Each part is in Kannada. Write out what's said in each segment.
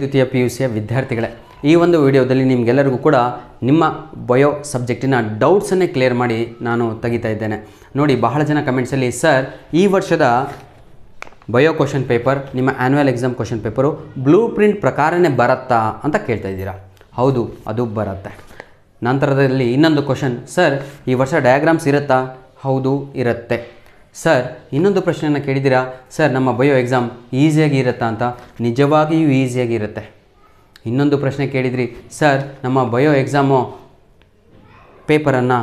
ದ್ವಿತೀಯ ಪಿ ಯು ಸಿಯ ವಿದ್ಯಾರ್ಥಿಗಳೇ ಈ ಒಂದು ವಿಡಿಯೋದಲ್ಲಿ ನಿಮಗೆಲ್ಲರಿಗೂ ಕೂಡ ನಿಮ್ಮ ಬಯೋ ಸಬ್ಜೆಕ್ಟಿನ ಡೌಟ್ಸನ್ನೇ ಕ್ಲಿಯರ್ ಮಾಡಿ ನಾನು ತೆಗಿತಾ ಇದ್ದೇನೆ ನೋಡಿ ಬಹಳ ಜನ ಕಮೆಂಟ್ಸಲ್ಲಿ ಸರ್ ಈ ವರ್ಷದ ಬಯೋ ಕ್ವಶನ್ ಪೇಪರ್ ನಿಮ್ಮ annual exam question paper blue print ಪ್ರಕಾರನೇ ಬರತ್ತಾ ಅಂತ ಕೇಳ್ತಾ ಇದ್ದೀರಾ ಹೌದು ಅದು ಬರುತ್ತೆ ನಂತರದಲ್ಲಿ ಇನ್ನೊಂದು ಕ್ವಶನ್ ಸರ್ ಈ ವರ್ಷ ಡಯಾಗ್ರಾಮ್ಸ್ ಇರುತ್ತಾ ಹೌದು ಇರುತ್ತೆ ಸರ್ ಇನ್ನೊಂದು ಪ್ರಶ್ನೆಯನ್ನು ಕೇಳಿದ್ದೀರಾ ಸರ್ ನಮ್ಮ ಬಯೋ ಎಕ್ಸಾಮ್ ಈಸಿಯಾಗಿ ಇರುತ್ತಾ ಅಂತ ನಿಜವಾಗಿಯೂ ಈಸಿಯಾಗಿ ಇನ್ನೊಂದು ಪ್ರಶ್ನೆ ಕೇಳಿದ್ರಿ ಸರ್ ನಮ್ಮ ಬಯೋ ಎಕ್ಸಾಮು ಪೇಪರನ್ನು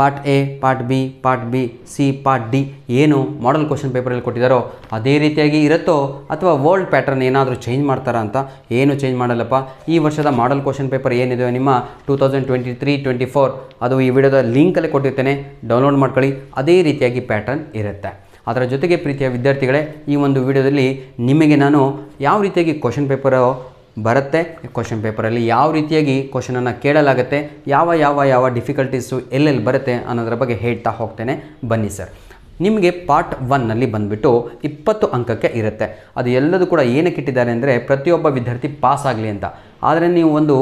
part A part B part B C part D ಏನು ಮಾಡಲ್ ಕ್ವಶನ್ ಪೇಪರಲ್ಲಿ ಕೊಟ್ಟಿದ್ದಾರೋ ಅದೇ ರೀತಿಯಾಗಿ ಇರುತ್ತೋ ಅಥವಾ ವರ್ಲ್ಡ್ ಪ್ಯಾಟರ್ನ್ ಏನಾದರೂ ಚೇಂಜ್ ಮಾಡ್ತಾರಾ ಅಂತ ಏನು ಚೇಂಜ್ ಮಾಡಲ್ಲಪ್ಪ ಈ ವರ್ಷದ ಮಾಡಲ್ ಕ್ವಶನ್ ಪೇಪರ್ ಏನಿದೆ ನಿಮ್ಮ two thousand twenty three twenty four ಅದು ಈ ವಿಡಿಯೋದ ಲಿಂಕಲ್ಲೇ ಕೊಟ್ಟಿರ್ತೇನೆ ಡೌನ್ಲೋಡ್ ಮಾಡ್ಕೊಳ್ಳಿ ಅದೇ ರೀತಿಯಾಗಿ ಪ್ಯಾಟರ್ನ್ ಇರುತ್ತೆ ಅದರ ಜೊತೆಗೆ ಪ್ರೀತಿಯ ವಿದ್ಯಾರ್ಥಿಗಳೇ ಈ ಒಂದು ವಿಡಿಯೋದಲ್ಲಿ ನಿಮಗೆ ನಾನು ಯಾವ ರೀತಿಯಾಗಿ ಕ್ವಶನ್ ಪೇಪರು ಬರುತ್ತೆ ಕ್ವಶನ್ ಪೇಪರಲ್ಲಿ ಯಾವ ರೀತಿಯಾಗಿ ಕ್ವಶನನ್ನು ಕೇಳಲಾಗುತ್ತೆ ಯಾವ ಯಾವ ಯಾವ ಡಿಫಿಕಲ್ಟೀಸು ಎಲ್ಲೆಲ್ಲಿ ಬರುತ್ತೆ ಅನ್ನೋದ್ರ ಬಗ್ಗೆ ಹೇಳ್ತಾ ಹೋಗ್ತೇನೆ ಬನ್ನಿ ಸರ್ ನಿಮಗೆ ಪಾರ್ಟ್ ಒನ್ನಲ್ಲಿ ಬಂದುಬಿಟ್ಟು ಇಪ್ಪತ್ತು ಅಂಕಕ್ಕೆ ಇರುತ್ತೆ ಅದು ಎಲ್ಲದೂ ಕೂಡ ಏನಕ್ಕೆ ಇಟ್ಟಿದ್ದಾರೆ ಅಂದರೆ ಪ್ರತಿಯೊಬ್ಬ ವಿದ್ಯಾರ್ಥಿ ಪಾಸ್ ಆಗಲಿ ಅಂತ ಆದರೆ ನೀವು ಒಂದು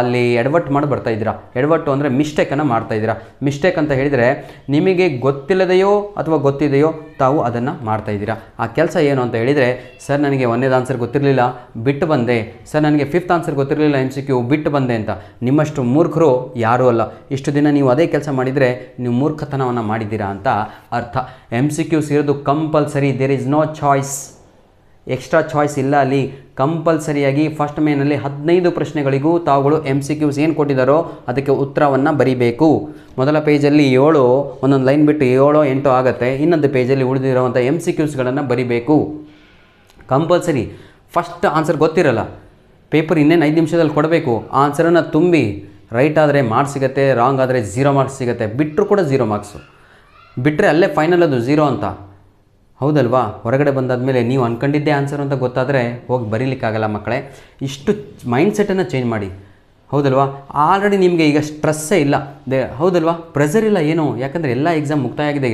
ಅಲ್ಲಿ ಎಡವಟ್ಟು ಮಾಡಿ ಬರ್ತಾ ಬರ್ತಾಯಿದ್ದೀರಾ ಎಡವಟ್ಟು ಅಂದರೆ ಮಿಸ್ಟೇಕನ್ನು ಇದ್ದೀರಾ ಮಿಸ್ಟೇಕ್ ಅಂತ ಹೇಳಿದರೆ ನಿಮಗೆ ಗೊತ್ತಿಲ್ಲದೆಯೋ ಅಥವಾ ಗೊತ್ತಿದೆಯೋ ತಾವು ಅದನ್ನು ಇದ್ದೀರಾ ಆ ಕೆಲಸ ಏನು ಅಂತ ಹೇಳಿದರೆ ಸರ್ ನನಗೆ ಒಂದೇದು ಆನ್ಸರ್ ಗೊತ್ತಿರಲಿಲ್ಲ ಬಿಟ್ಟು ಬಂದೆ ಸರ್ ನನಗೆ ಫಿಫ್ತ್ ಆನ್ಸರ್ ಗೊತ್ತಿರಲಿಲ್ಲ ಎಮ್ ಸಿ ಕ್ಯೂ ಬಿಟ್ಟು ಬಂದೆ ಅಂತ ನಿಮ್ಮಷ್ಟು ಮೂರ್ಖರು ಯಾರೂ ಅಲ್ಲ ಇಷ್ಟು ದಿನ ನೀವು ಅದೇ ಕೆಲಸ ಮಾಡಿದರೆ ನೀವು ಮೂರ್ಖತನವನ್ನು ಮಾಡಿದ್ದೀರಾ ಅಂತ ಅರ್ಥ ಎಮ್ ಸಿ ಕ್ಯೂ ಸೇರೋದು compulsory there is no choice extra choice ಇಲ್ಲ ಅಲ್ಲಿ ಕಂಪಲ್ಸರಿಯಾಗಿ ಫಸ್ಟ್ ಮೇನಲ್ಲಿ ಹದಿನೈದು ಪ್ರಶ್ನೆಗಳಿಗೂ ತಾವುಗಳು ಎಮ್ ಸಿ ಕ್ಯೂಸ್ ಏನು ಕೊಟ್ಟಿದ್ದಾರೋ ಅದಕ್ಕೆ ಉತ್ತರವನ್ನು ಬರೀಬೇಕು ಮೊದಲ ಪೇಜಲ್ಲಿ ಏಳು ಒಂದೊಂದು ಲೈನ್ ಬಿಟ್ಟು ಏಳು ಎಂಟು ಆಗುತ್ತೆ ಇನ್ನೊಂದು ಪೇಜಲ್ಲಿ ಉಳಿದಿರುವಂಥ ಎಮ್ ಸಿ ಕ್ಯೂಸ್ಗಳನ್ನು ಬರೀಬೇಕು ಕಂಪಲ್ಸರಿ ಫಸ್ಟ್ ಆನ್ಸರ್ ಗೊತ್ತಿರಲ್ಲ ಪೇಪರ್ ಇನ್ನೇನು ಐದು ನಿಮಿಷದಲ್ಲಿ ಕೊಡಬೇಕು ಆನ್ಸರನ್ನು ತುಂಬಿ ರೈಟ್ ಆದರೆ ಮಾರ್ಕ್ಸ್ ಸಿಗುತ್ತೆ ರಾಂಗ್ ಆದರೆ ಝೀರೋ ಮಾರ್ಕ್ಸ್ ಸಿಗುತ್ತೆ ಬಿಟ್ಟರು ಕೂಡ ಝೀರೋ ಮಾರ್ಕ್ಸು ಬಿಟ್ಟರೆ ಅಲ್ಲೇ ಫೈನಲ್ ಅದು ಝೀರೋ ಅಂತ ಹೌದಲ್ವಾ ಹೊರಗಡೆ ಬಂದಾದ ಮೇಲೆ ನೀವು ಅಂದ್ಕೊಂಡಿದ್ದೇ ಆನ್ಸರ್ ಅಂತ ಗೊತ್ತಾದರೆ ಹೋಗಿ ಬರೀಲಿಕ್ಕಾಗಲ್ಲ ಮಕ್ಕಳೇ ಇಷ್ಟು ಮೈಂಡ್ಸೆಟನ್ನು ಚೇಂಜ್ ಮಾಡಿ ಹೌದಲ್ವಾ ಆಲ್ರೆಡಿ ನಿಮಗೆ ಈಗ ಸ್ಟ್ರೆಸ್ಸೇ ಇಲ್ಲ ದೇ ಹೌದಲ್ವಾ ಪ್ರೆಸರ್ ಇಲ್ಲ ಏನು ಯಾಕಂದರೆ ಎಲ್ಲ ಎಕ್ಸಾಮ್ ಮುಕ್ತಾಯ ಆಗಿದೆ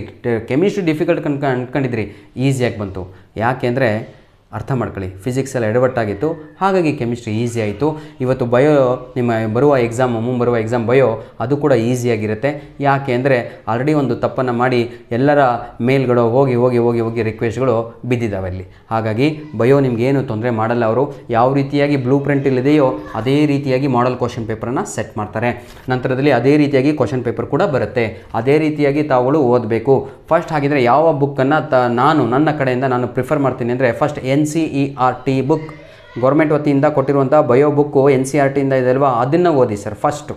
ಕೆಮಿಸ್ಟ್ರಿ ಡಿಫಿಕಲ್ಟ್ ಕನ್ಕ ಅಂದ್ಕೊಂಡಿದ್ರಿ ಈಸಿಯಾಗಿ ಬಂತು ಯಾಕೆಂದರೆ ಅರ್ಥ ಮಾಡ್ಕೊಳ್ಳಿ ಫಿಸಿಕ್ಸ್ ಎಲ್ಲ ಎಡವಟ್ಟಾಗಿತ್ತು ಹಾಗಾಗಿ ಕೆಮಿಸ್ಟ್ರಿ ಈಸಿ ಆಯಿತು ಇವತ್ತು ಬಯೋ ನಿಮ್ಮ ಬರುವ ಎಕ್ಸಾಮ್ ಮುಂಬರುವ ಎಕ್ಸಾಮ್ ಬಯೋ ಅದು ಕೂಡ ಈಸಿಯಾಗಿರುತ್ತೆ ಯಾಕೆ ಅಂದರೆ ಆಲ್ರೆಡಿ ಒಂದು ತಪ್ಪನ್ನು ಮಾಡಿ ಎಲ್ಲರ ಮೇಲ್ಗಳು ಹೋಗಿ ಹೋಗಿ ಹೋಗಿ ಹೋಗಿ ರಿಕ್ವೆಸ್ಟ್ಗಳು ಬಿದ್ದಿದ್ದಾವೆ ಅಲ್ಲಿ ಹಾಗಾಗಿ ಬಯೋ ಏನು ತೊಂದರೆ ಮಾಡಲ್ಲ ಅವರು ಯಾವ ರೀತಿಯಾಗಿ ಬ್ಲೂ ಪ್ರಿಂಟ್ ಅದೇ ರೀತಿಯಾಗಿ ಮಾಡಲ್ ಕ್ವಶನ್ ಪೇಪರನ್ನು ಸೆಟ್ ಮಾಡ್ತಾರೆ ನಂತರದಲ್ಲಿ ಅದೇ ರೀತಿಯಾಗಿ ಕ್ವಶನ್ ಪೇಪರ್ ಕೂಡ ಬರುತ್ತೆ ಅದೇ ರೀತಿಯಾಗಿ ತಾವುಗಳು ಓದಬೇಕು ಫಸ್ಟ್ ಹಾಗಿದ್ರೆ ಯಾವ ಬುಕ್ಕನ್ನು ತ ನಾನು ನನ್ನ ಕಡೆಯಿಂದ ನಾನು ಪ್ರಿಫರ್ ಮಾಡ್ತೀನಿ ಅಂದರೆ first N N C E R T book government ವತಿಯಿಂದ ಕೊಟ್ಟಿರುವಂಥ bio book N C R ಟಿಯಿಂದ ಇದೆ ಅಲ್ವಾ ಅದನ್ನು ಓದಿ sir first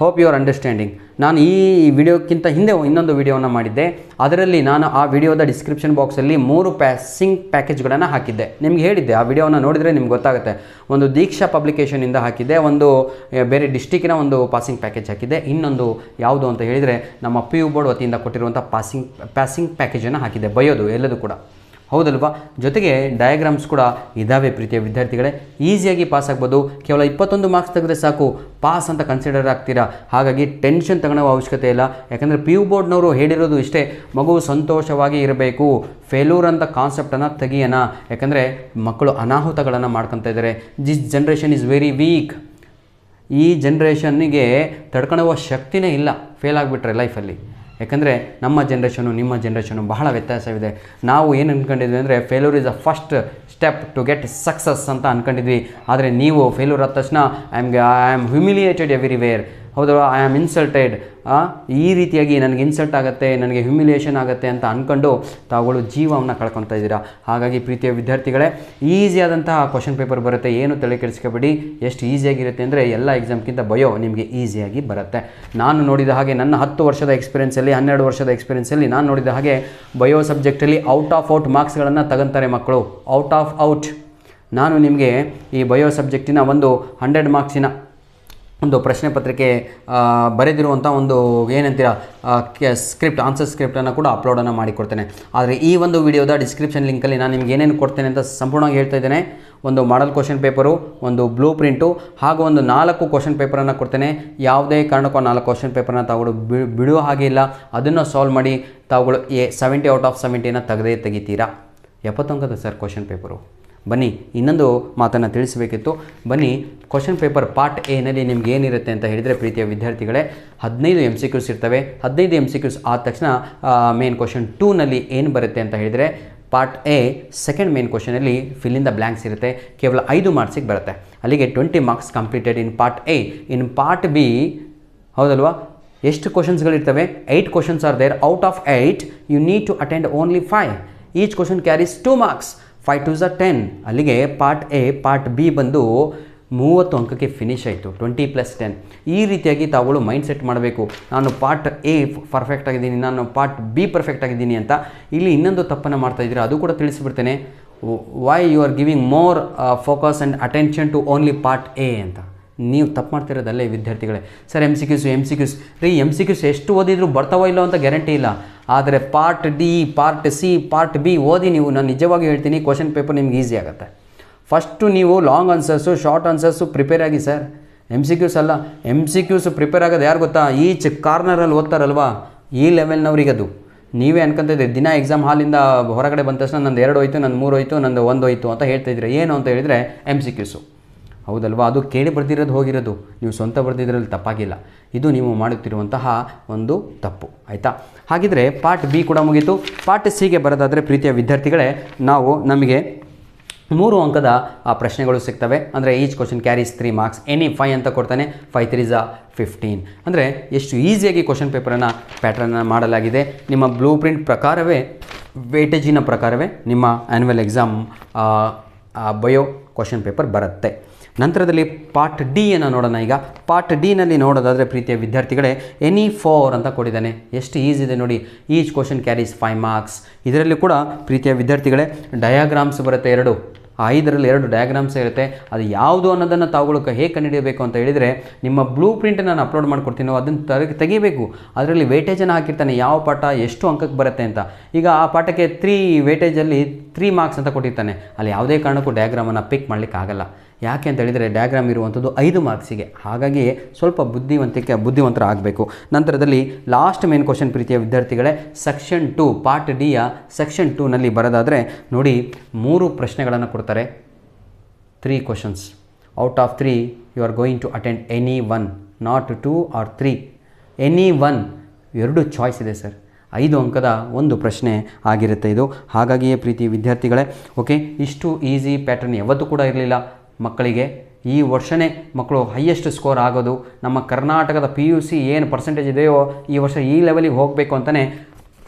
hope your understanding ನಾನು ಈ ವಿಡಿಯೋಕ್ಕಿಂತ ಹಿಂದೆ ಇನ್ನೊಂದು ವಿಡಿಯೋವನ್ನು ಮಾಡಿದ್ದೆ ಅದರಲ್ಲಿ ನಾನು ಆ ವಿಡಿಯೋದ ಡಿಸ್ಕ್ರಿಪ್ಷನ್ ಬಾಕ್ಸಲ್ಲಿ ಮೂರು ಪ್ಯಾಸಿಂಗ್ ಪ್ಯಾಕೇಜ್ಗಳನ್ನು ಹಾಕಿದ್ದೆ ನಿಮ್ಗೆ ಹೇಳಿದ್ದೆ ಆ ವಿಡಿಯೋವನ್ನು ನೋಡಿದರೆ ನಿಮ್ಗೆ ಗೊತ್ತಾಗುತ್ತೆ ಒಂದು ದೀಕ್ಷಾ ಪಬ್ಲಿಕೇಶನಿಂದ ಹಾಕಿದ್ದೆ ಒಂದು ಬೇರೆ ಡಿಸ್ಟಿಕ್ಕಿನ ಒಂದು ಪಾಸಿಂಗ್ ಪ್ಯಾಕೇಜ್ ಹಾಕಿದ್ದೆ ಇನ್ನೊಂದು ಯಾವುದು ಅಂತ ಹೇಳಿದರೆ ನಮ್ಮ ಪಿ ಯು ಬೋರ್ಡ್ ವತಿಯಿಂದ ಕೊಟ್ಟಿರುವಂಥ ಪಾಸಿಂಗ್ ಪ್ಯಾಸಿಂಗ್ ಪ್ಯಾಕೇಜನ್ನು ಹಾಕಿದ್ದೆ ಬಯೋದು ಎಲ್ಲದೂ ಕೂಡ ಹೌದಲ್ವಾ ಜೊತೆಗೆ ಡಯಾಗ್ರಾಮ್ಸ್ ಕೂಡ ಇದ್ದಾವೆ ಪ್ರೀತಿಯ ವಿದ್ಯಾರ್ಥಿಗಳೇ ಈಸಿಯಾಗಿ ಪಾಸ್ ಆಗ್ಬೋದು ಕೇವಲ ಇಪ್ಪತ್ತೊಂದು ಮಾರ್ಕ್ಸ್ ತೆಗೆದ್ರೆ ಸಾಕು ಪಾಸ್ ಅಂತ ಕನ್ಸಿಡರ್ ಆಗ್ತೀರಾ ಹಾಗಾಗಿ ಟೆನ್ಷನ್ ತಗೊಳ್ಳೋ ಅವಶ್ಯಕತೆ ಇಲ್ಲ ಯಾಕಂದರೆ ಪಿ ಯು ಬೋರ್ಡ್ನವರು ಹೇಳಿರೋದು ಇಷ್ಟೇ ಮಗು ಸಂತೋಷವಾಗಿ ಇರಬೇಕು ಫೇಲೂರ್ ಅಂತ ಕಾನ್ಸೆಪ್ಟನ್ನು ತೆಗಿಯೋಣ ಯಾಕಂದರೆ ಮಕ್ಕಳು ಅನಾಹುತಗಳನ್ನು ಮಾಡ್ಕೊತಾ ಇದ್ದಾರೆ this generation is very weak ಈ ಜನ್ರೇಷನ್ನಿಗೆ ತಡ್ಕೊಳ್ಳುವ ಶಕ್ತಿನೇ ಇಲ್ಲ ಫೇಲ್ ಆಗಿಬಿಟ್ರೆ ಲೈಫಲ್ಲಿ ಯಾಕಂದರೆ ನಮ್ಮ ಜನ್ರೇಷನು ನಿಮ್ಮ ಜನ್ರೇಷನು ಬಹಳ ವ್ಯತ್ಯಾಸವಿದೆ ನಾವು ಏನು ಅಂದ್ಕೊಂಡಿದ್ವಿ ಅಂದರೆ failure is a first step to get success ಅಂತ ಅಂದ್ಕೊಂಡಿದ್ವಿ ಆದರೆ ನೀವು ಫೇಲ್ಯೂರ್ ಆದ ತಕ್ಷಣ I am I am humiliated where ಹೌದಲ್ವಾ ಐ ಆಮ್ ಇನ್ಸಲ್ಟೆಡ್ ಈ ರೀತಿಯಾಗಿ ನನಗೆ ಇನ್ಸಲ್ಟ್ ಆಗುತ್ತೆ ನನಗೆ ಹ್ಯುಮಿಲಿಯೇಷನ್ ಆಗುತ್ತೆ ಅಂತ ಅಂದ್ಕೊಂಡು ತಾವುಗಳು ಜೀವವನ್ನು ಕಳ್ಕೊತಾ ಇದ್ದೀರಾ ಹಾಗಾಗಿ ಪ್ರೀತಿಯ ವಿದ್ಯಾರ್ಥಿಗಳೇ ಈಸಿಯಾದಂತಹ ಕ್ವಶನ್ ಪೇಪರ್ ಬರುತ್ತೆ ಏನು ತಲೆ ಕೆಡಿಸ್ಕೋಬೇಡಿ ಎಷ್ಟು ಈಸಿಯಾಗಿರುತ್ತೆ ಅಂದರೆ ಎಲ್ಲ ಎಕ್ಸಾಮ್ಗಿಂತ ಬಯೋ ನಿಮಗೆ ಈಸಿಯಾಗಿ ಬರುತ್ತೆ ನಾನು ನೋಡಿದ ಹಾಗೆ ನನ್ನ ಹತ್ತು ವರ್ಷದ ಎಕ್ಸ್ಪೀರಿಯೆನ್ಸಲ್ಲಿ ಹನ್ನೆರಡು ವರ್ಷದ ಎಕ್ಸ್ಪೀರಿಯೆನ್ಸಲ್ಲಿ ನಾನು ನೋಡಿದ ಹಾಗೆ ಬಯೋ ಸಬ್ಜೆಕ್ಟಲ್ಲಿ ಔಟ್ ಆಫ್ ಔಟ್ ಮಾರ್ಕ್ಸ್ಗಳನ್ನು ತಗೊಂತಾರೆ ಮಕ್ಕಳು ಔಟ್ ಆಫ್ ಔಟ್ ನಾನು ನಿಮಗೆ ಈ ಬಯೋ ಸಬ್ಜೆಕ್ಟಿನ ಒಂದು ಹಂಡ್ರೆಡ್ ಮಾರ್ಕ್ಸಿನ ಒಂದು ಪ್ರಶ್ನೆ ಪತ್ರಿಕೆ ಬರೆದಿರುವಂಥ ಒಂದು ಏನಂತೀರ ಸ್ಕ್ರಿಪ್ಟ್ ಆನ್ಸರ್ ಸ್ಕ್ರಿಪ್ಟನ್ನು ಕೂಡ ಅಪ್ಲೋಡನ್ನು ಮಾಡಿಕೊಡ್ತೇನೆ ಆದರೆ ಈ ಒಂದು ವಿಡಿಯೋದ ಡಿಸ್ಕ್ರಿಪ್ಷನ್ ಲಿಂಕಲ್ಲಿ ನಾನು ನಿಮ್ಗೆ ಏನೇನು ಕೊಡ್ತೇನೆ ಅಂತ ಸಂಪೂರ್ಣವಾಗಿ ಹೇಳ್ತಾ ಇದ್ದೇನೆ ಒಂದು ಮಾಡಲ್ ಕ್ವಶನ್ ಪೇಪರು ಒಂದು ಬ್ಲೂ ಪ್ರಿಂಟು ಹಾಗೂ ಒಂದು ನಾಲ್ಕು ಕ್ವಶನ್ ಪೇಪರನ್ನು ಕೊಡ್ತೇನೆ ಯಾವುದೇ ಕಾರಣಕ್ಕೂ ನಾಲ್ಕು ಕ್ವಶನ್ ಪೇಪರನ್ನು ತಾವುಗಳು ಬಿಡುವ ಹಾಗೆ ಇಲ್ಲ ಅದನ್ನು ಸಾಲ್ವ್ ಮಾಡಿ ತಾವುಗಳು ಎ ಸೆವೆಂಟಿ ಔಟ್ ಆಫ್ ಸೆವೆಂಟಿನ ತೆಗೆದೇ ತೆಗಿತೀರಾ ಎಪ್ಪತ್ತೊಂಬತ್ತು ಸರ್ ಕ್ವಶನ್ ಪೇಪರು ಬನ್ನಿ ಇನ್ನೊಂದು ಮಾತನ್ನು ತಿಳಿಸಬೇಕಿತ್ತು ಬನ್ನಿ ಕ್ವಶನ್ ಪೇಪರ್ ಪಾರ್ಟ್ ಎನಲ್ಲಿ ನಿಮ್ಗೆ ಏನಿರುತ್ತೆ ಅಂತ ಹೇಳಿದರೆ ಪ್ರೀತಿಯ ವಿದ್ಯಾರ್ಥಿಗಳೇ ಹದಿನೈದು ಎಮ್ ಸಿ ಕ್ಯೂಸ್ ಇರ್ತವೆ ಹದಿನೈದು ಎಮ್ ಸಿ ಕ್ಯೂಸ್ ಆದ ತಕ್ಷಣ ಮೇನ್ ಕ್ವಶನ್ ಟೂನಲ್ಲಿ ಏನು ಬರುತ್ತೆ ಅಂತ ಹೇಳಿದರೆ ಪಾರ್ಟ್ ಎ ಸೆಕೆಂಡ್ ಮೇನ್ ಕ್ವಶನಲ್ಲಿ ಫಿಲ್ಲಿಂದ ಬ್ಲ್ಯಾಂಕ್ಸ್ ಇರುತ್ತೆ ಕೇವಲ ಐದು ಮಾರ್ಕ್ಸಿಗೆ ಬರುತ್ತೆ ಅಲ್ಲಿಗೆ twenty marks completed in part A in part B ಹೌದಲ್ವಾ ಎಷ್ಟು ಕ್ವಶನ್ಸ್ಗಳಿರ್ತವೆ eight questions are there out of eight you need to attend only five each question carries two marks five to the ten ಅಲ್ಲಿಗೆ ಪಾರ್ಟ್ ಎ ಪಾರ್ಟ್ ಬಿ ಬಂದು ಮೂವತ್ತು ಅಂಕಕ್ಕೆ ಫಿನಿಷ್ ಆಯಿತು ಟ್ವೆಂಟಿ ಪ್ಲಸ್ ಟೆನ್ ಈ ರೀತಿಯಾಗಿ ತಾವುಗಳು ಮೈಂಡ್ ಸೆಟ್ ಮಾಡಬೇಕು ನಾನು ಪಾರ್ಟ್ ಎ ಪರ್ಫೆಕ್ಟ್ ಆಗಿದ್ದೀನಿ ನಾನು ಪಾರ್ಟ್ ಬಿ ಪರ್ಫೆಕ್ಟ್ ಆಗಿದ್ದೀನಿ ಅಂತ ಇಲ್ಲಿ ಇನ್ನೊಂದು ತಪ್ಪನ್ನು ಮಾಡ್ತಾ ಇದ್ದೀರಾ ಅದು ಕೂಡ ತಿಳಿಸಿಬಿಡ್ತೇನೆ why you are giving more focus and attention to only part A ಅಂತ ನೀವು ತಪ್ಪು ಮಾಡ್ತಿರೋದಲ್ಲೇ ವಿದ್ಯಾರ್ಥಿಗಳೇ ಸರ್ ಎಮ್ ಸಿ ಕ್ಯೂಸ್ ಎಮ್ ಸಿ ಕ್ಯೂಸ್ ರೀ ಎಮ್ ಸಿ ಕ್ಯೂಸ್ ಎಷ್ಟು ಓದಿದ್ರು ಬರ್ತಾವೋ ಇಲ್ಲೋ ಅಂತ ಗ್ಯಾರಂಟಿ ಇಲ್ಲ ಆದರೆ part D part C part B ಓದಿ ನೀವು ನಾನು ನಿಜವಾಗಿ ಹೇಳ್ತೀನಿ ಕ್ವಶನ್ ಪೇಪರ್ ನಿಮ್ಗೆ ಈಸಿ ಆಗುತ್ತೆ ಫಸ್ಟು ನೀವು long answers short answers prepare ಆಗಿ ಸರ್ ಎಮ್ ಸಿ ಕ್ಯೂಸ್ ಅಲ್ಲ ಎಮ್ ಸಿ ಕ್ಯೂಸ್ ಪ್ರಿಪೇರ್ ಆಗೋದು ಯಾರು ಗೊತ್ತಾ ಈಚ್ ಕಾರ್ನರಲ್ಲಿ ಓದ್ತಾರಲ್ವಾ ಈ ಲೆವೆಲ್ನವ್ರಿಗೆ ಅದು ನೀವೇ ಅನ್ಕೊಂತಿದ್ರಿ ದಿನ ಎಕ್ಸಾಮ್ ಹಾಲಿಂದ ಹೊರಗಡೆ ಬಂದ ತಕ್ಷಣ ನಂದು ಎರಡು ಹೋಯ್ತು ನಂದು ಮೂರು ಹೋಯ್ತು ನಂದು ಒಂದು ಹೋಯ್ತು ಅಂತ ಹೇಳ್ತಾಯಿದ್ರೆ ಏನು ಅಂತ ಹೇಳಿದರೆ ಎಮ್ ಸಿ ಕ್ಯೂಸು ಹೌದಲ್ವಾ ಅದು ಕೇಳಿ ಬರೆದಿರೋದು ಹೋಗಿರೋದು ನೀವು ಸ್ವಂತ ಬರೆದಿದ್ದರಲ್ಲಿ ತಪ್ಪಾಗಿಲ್ಲ ಇದು ನೀವು ಮಾಡುತ್ತಿರುವಂತಹ ಒಂದು ತಪ್ಪು ಆಯಿತಾ ಹಾಗಿದ್ರೆ ಪಾರ್ಟ್ ಬಿ ಕೂಡ ಮುಗೀತು ಪಾರ್ಟ್ ಸಿಗೆ ಬರೋದಾದರೆ ಪ್ರೀತಿಯ ವಿದ್ಯಾರ್ಥಿಗಳೇ ನಾವು ನಮಗೆ ಮೂರು ಅಂಕದ ಆ ಪ್ರಶ್ನೆಗಳು ಸಿಗ್ತವೆ ಅಂದರೆ each question carries three marks any five ಅಂತ ಕೊಡ್ತಾನೆ ಫೈ ತ್ರೀ ಝಾ ಫಿಫ್ಟೀನ್ ಅಂದರೆ ಎಷ್ಟು ಈಸಿಯಾಗಿ ಕ್ವಶನ್ ಪೇಪರನ್ನು ಪ್ಯಾಟ್ರನ್ನ ಮಾಡಲಾಗಿದೆ ನಿಮ್ಮ ಬ್ಲೂ ಪ್ರಿಂಟ್ ಪ್ರಕಾರವೇ ವೇಟೇಜಿನ ಪ್ರಕಾರವೇ ನಿಮ್ಮ annual exam bio question paper ಬರುತ್ತೆ ನಂತರದಲ್ಲಿ ಪಾರ್ಟ್ ಡಿಯನ್ನು ನೋಡೋಣ ಈಗ ಪಾರ್ಟ್ ಡಿನಲ್ಲಿ ನೋಡೋದಾದರೆ ಪ್ರೀತಿಯ ವಿದ್ಯಾರ್ಥಿಗಳೇ ಎನಿ ಫೋರ್ ಅಂತ ಕೊಟ್ಟಿದ್ದಾನೆ ಎಷ್ಟು ಈಸಿ ಇದೆ ನೋಡಿ each question carries five marks ಇದರಲ್ಲಿ ಕೂಡ ಪ್ರೀತಿಯ ವಿದ್ಯಾರ್ಥಿಗಳೇ ಡಯಾಗ್ರಾಮ್ಸ್ ಬರುತ್ತೆ ಎರಡು ಐದರಲ್ಲಿ ಎರಡು ಡಯಾಗ್ರಾಮ್ಸ್ ಇರುತ್ತೆ ಅದು ಯಾವುದು ಅನ್ನೋದನ್ನು ತಾವುಗಳು ಹೇಗೆ ಕಂಡುಹಿಡಿಯಬೇಕು ಅಂತ ಹೇಳಿದರೆ ನಿಮ್ಮ ಬ್ಲೂ ಪ್ರಿಂಟ್ ನಾನು ಅಪ್ಲೋಡ್ ಮಾಡಿಕೊಡ್ತೀನೋ ಅದನ್ನು ತೆಗೆ ತೆಗಿಬೇಕು ಅದರಲ್ಲಿ ವೇಟೇಜನ್ನು ಹಾಕಿರ್ತಾನೆ ಯಾವ ಪಾಠ ಎಷ್ಟು ಅಂಕಕ್ಕೆ ಬರುತ್ತೆ ಅಂತ ಈಗ ಆ ಪಾಠಕ್ಕೆ ತ್ರೀ ವೇಟೇಜಲ್ಲಿ ತ್ರೀ ಮಾರ್ಕ್ಸ್ ಅಂತ ಕೊಟ್ಟಿರ್ತಾನೆ ಅಲ್ಲಿ ಯಾವುದೇ ಕಾರಣಕ್ಕೂ ಡಯಾಗ್ರಾಮನ್ನು ಪಿಕ್ ಮಾಡಲಿಕ್ಕಾಗಲ್ಲ ಯಾಕೆ ಅಂತ ಹೇಳಿದರೆ ಡಯಾಗ್ರಾಮ್ ಇರುವಂಥದ್ದು ಐದು ಮಾರ್ಕ್ಸಿಗೆ ಹಾಗಾಗಿ ಸ್ವಲ್ಪ ಬುದ್ಧಿವಂತಿಕೆ ಬುದ್ಧಿವಂತರ ಆಗಬೇಕು ನಂತರದಲ್ಲಿ ಲಾಸ್ಟ್ ಮೇನ್ ಕ್ವಶನ್ ಪ್ರೀತಿಯ ವಿದ್ಯಾರ್ಥಿಗಳೇ ಸೆಕ್ಷನ್ ಟು ಪಾರ್ಟ್ ಡಿಯ ಸೆಕ್ಷನ್ ಟೂನಲ್ಲಿ ಬರೋದಾದರೆ ನೋಡಿ ಮೂರು ಪ್ರಶ್ನೆಗಳನ್ನು ಕೊಡ್ತಾರೆ three questions out of three you are going to attend any one not two or three any one ಎರಡು ಚಾಯ್ಸ್ ಇದೆ ಸರ್ ಐದು ಅಂಕದ ಒಂದು ಪ್ರಶ್ನೆ ಆಗಿರುತ್ತೆ ಇದು ಹಾಗಾಗಿಯೇ ಪ್ರೀತಿ ವಿದ್ಯಾರ್ಥಿಗಳೇ ಓಕೆ ಇಷ್ಟು ಈಸಿ ಪ್ಯಾಟರ್ನ್ ಯಾವತ್ತೂ ಕೂಡ ಇರಲಿಲ್ಲ ಮಕ್ಕಳಿಗೆ ಈ ವರ್ಷವೇ ಮಕ್ಕಳು ಹೈಯೆಸ್ಟ್ ಸ್ಕೋರ್ ಆಗೋದು ನಮ್ಮ ಕರ್ನಾಟಕದ ಪಿ ಯು ಸಿ ಏನು ಪರ್ಸೆಂಟೇಜ್ ಇದೆಯೋ ಈ ವರ್ಷ ಈ ಲೆವೆಲಿಗೆ ಹೋಗಬೇಕು ಅಂತಲೇ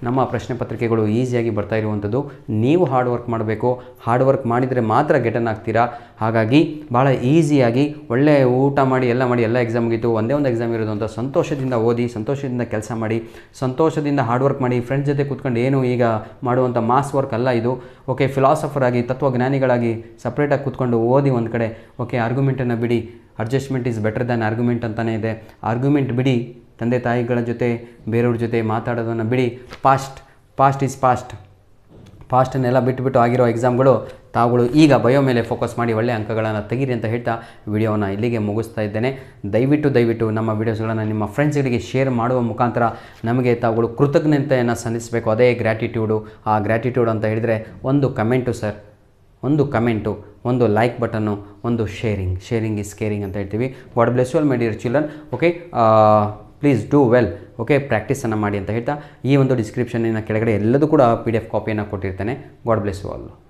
ನಮ್ಮ ಪ್ರಶ್ನೆ ಪತ್ರಿಕೆಗಳು ಈಸಿಯಾಗಿ ಬರ್ತಾ ಇರುವಂಥದ್ದು ನೀವು ಹಾರ್ಡ್ ವರ್ಕ್ ಮಾಡಬೇಕು ಹಾರ್ಡ್ ವರ್ಕ್ ಮಾಡಿದರೆ ಮಾತ್ರ ಗೆಟನ್ ಆಗ್ತೀರಾ ಹಾಗಾಗಿ ಭಾಳ ಈಸಿಯಾಗಿ ಒಳ್ಳೆಯ ಊಟ ಮಾಡಿ ಎಲ್ಲ ಮಾಡಿ ಎಲ್ಲ ಎಕ್ಸಾಮ್ ಒಂದೇ ಒಂದು ಎಕ್ಸಾಮ್ ಇರೋದು ಅಂತ ಸಂತೋಷದಿಂದ ಓದಿ ಸಂತೋಷದಿಂದ ಕೆಲಸ ಮಾಡಿ ಸಂತೋಷದಿಂದ ಹಾರ್ಡ್ ವರ್ಕ್ ಮಾಡಿ ಫ್ರೆಂಡ್ಸ್ ಜೊತೆ ಕೂತ್ಕೊಂಡು ಏನು ಈಗ ಮಾಡುವಂಥ ಮಾಸ್ ವರ್ಕ್ ಅಲ್ಲ ಇದು ಓಕೆ ಫಿಲಾಸಫರ್ ಆಗಿ ತತ್ವಜ್ಞಾನಿಗಳಾಗಿ ಸಪ್ರೇಟಾಗಿ ಕೂತ್ಕೊಂಡು ಓದಿ ಒಂದು ಕಡೆ ಓಕೆ ಆರ್ಗ್ಯುಮೆಂಟನ್ನು ಬಿಡಿ adjustment is better than argument ಅಂತಲೇ ಇದೆ ಆರ್ಗ್ಯುಮೆಂಟ್ ಬಿಡಿ ತಂದೆ ತಾಯಿಗಳ ಜೊತೆ ಬೇರೆಯವ್ರ ಜೊತೆ ಮಾತಾಡೋದನ್ನು ಬಿಡಿ ಪಾಸ್ಟ್ ಪಾಸ್ಟ್ ಈಸ್ ಪಾಸ್ಟ್ ಪಾಸ್ಟನ್ನೆಲ್ಲ ಬಿಟ್ಟುಬಿಟ್ಟು ಆಗಿರೋ ಎಕ್ಸಾಮ್ಗಳು ತಾವುಗಳು ಈಗ ಬಯೋ ಮೇಲೆ ಫೋಕಸ್ ಮಾಡಿ ಒಳ್ಳೆಯ ಅಂಕಗಳನ್ನು ತೆಗೀರಿ ಅಂತ ಹೇಳ್ತಾ ವಿಡಿಯೋವನ್ನು ಇಲ್ಲಿಗೆ ಮುಗಿಸ್ತಾ ಇದ್ದೇನೆ ದಯವಿಟ್ಟು ದಯವಿಟ್ಟು ನಮ್ಮ ವೀಡಿಯೋಸ್ಗಳನ್ನು ನಿಮ್ಮ ಫ್ರೆಂಡ್ಸ್ಗಳಿಗೆ ಶೇರ್ ಮಾಡುವ ಮುಖಾಂತರ ನಮಗೆ ತಾವುಗಳು ಕೃತಜ್ಞತೆಯನ್ನು ಸಲ್ಲಿಸಬೇಕು ಅದೇ ಗ್ರ್ಯಾಟಿಟ್ಯೂಡು ಆ ಗ್ರ್ಯಾಟಿಟ್ಯೂಡ್ ಅಂತ ಹೇಳಿದರೆ ಒಂದು ಕಮೆಂಟು ಸರ್ ಒಂದು ಕಮೆಂಟು ಒಂದು ಲೈಕ್ ಬಟನ್ನು ಒಂದು ಶೇರಿಂಗ್ ಶೇರಿಂಗ್ ಇಸ್ ಕೇರಿಂಗ್ ಅಂತ ಹೇಳ್ತೀವಿ god bless you all my dear children okay please do well okay ಪ್ರಾಕ್ಟೀಸನ್ನು ಮಾಡಿ ಅಂತ ಹೇಳ್ತಾ ಈ ಒಂದು ಡಿಸ್ಕ್ರಿಪ್ಷನ್ನಿನ ಕೆಳಗಡೆ ಎಲ್ಲದೂ ಕೂಡ ಪಿ ಡಿ ಎಫ್ ಕಾಪಿಯನ್ನು ಕೊಟ್ಟಿರ್ತಾನೆ ಗಾಡ್ ಬ್ಲೆಸ್ ಯು